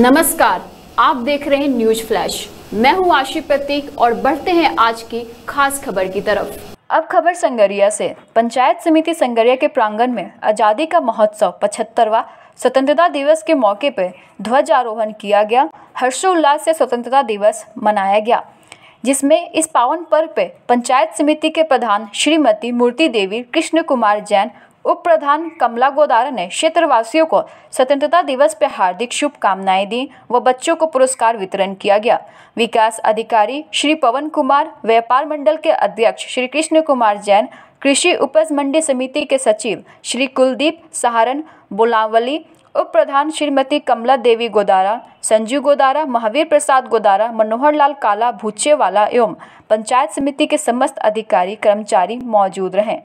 नमस्कार आप देख रहे हैं न्यूज फ्लैश मैं हूं आशी प्रतीक और बढ़ते हैं आज की खास खबर की तरफ अब खबर संगरिया से पंचायत समिति संगरिया के प्रांगण में आज़ादी का महोत्सव पचहत्तरवा स्वतंत्रता दिवस के मौके पर ध्वजारोहण किया गया हर्षोल्लास से स्वतंत्रता दिवस मनाया गया जिसमें इस पावन पर्व पे पंचायत समिति के प्रधान श्रीमती मूर्ति देवी कृष्ण कुमार जैन उप प्रधान कमला गोदारा ने क्षेत्रवासियों को स्वतंत्रता दिवस पर हार्दिक शुभकामनाएं दी व बच्चों को पुरस्कार वितरण किया गया विकास अधिकारी श्री पवन कुमार व्यापार मंडल के अध्यक्ष श्री कृष्ण कुमार जैन कृषि उपज मंडी समिति के सचिव श्री कुलदीप सहारन बुलावली उप प्रधान श्रीमती कमला देवी गोदारा संजू गोदारा महावीर प्रसाद गोदारा मनोहर लाल काला भूचेवाला एवं पंचायत समिति के समस्त अधिकारी कर्मचारी मौजूद रहे